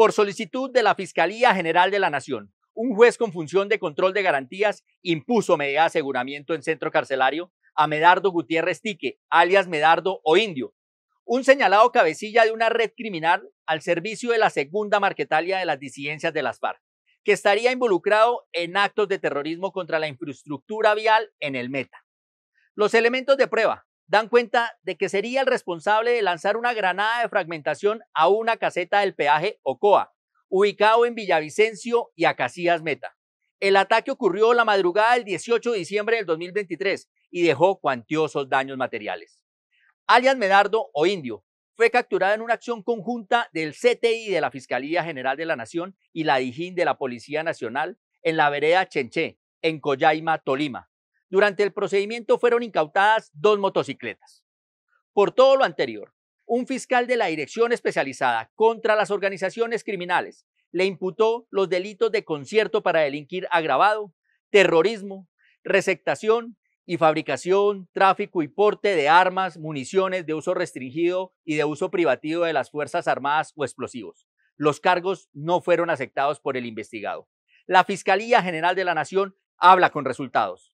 por solicitud de la Fiscalía General de la Nación, un juez con función de control de garantías impuso medida de aseguramiento en centro carcelario a Medardo Gutiérrez Tique, alias Medardo o Indio, un señalado cabecilla de una red criminal al servicio de la segunda marquetalia de las disidencias de las FARC, que estaría involucrado en actos de terrorismo contra la infraestructura vial en el Meta. Los elementos de prueba dan cuenta de que sería el responsable de lanzar una granada de fragmentación a una caseta del peaje Ocoa, ubicado en Villavicencio y Acacías Meta. El ataque ocurrió la madrugada del 18 de diciembre del 2023 y dejó cuantiosos daños materiales. Alias Medardo o Indio fue capturado en una acción conjunta del CTI de la Fiscalía General de la Nación y la DIJÍN de la Policía Nacional en la vereda Chenché, en Coyaima, Tolima, durante el procedimiento fueron incautadas dos motocicletas. Por todo lo anterior, un fiscal de la Dirección Especializada contra las Organizaciones Criminales le imputó los delitos de concierto para delinquir agravado, terrorismo, receptación y fabricación, tráfico y porte de armas, municiones de uso restringido y de uso privativo de las Fuerzas Armadas o explosivos. Los cargos no fueron aceptados por el investigado. La Fiscalía General de la Nación habla con resultados.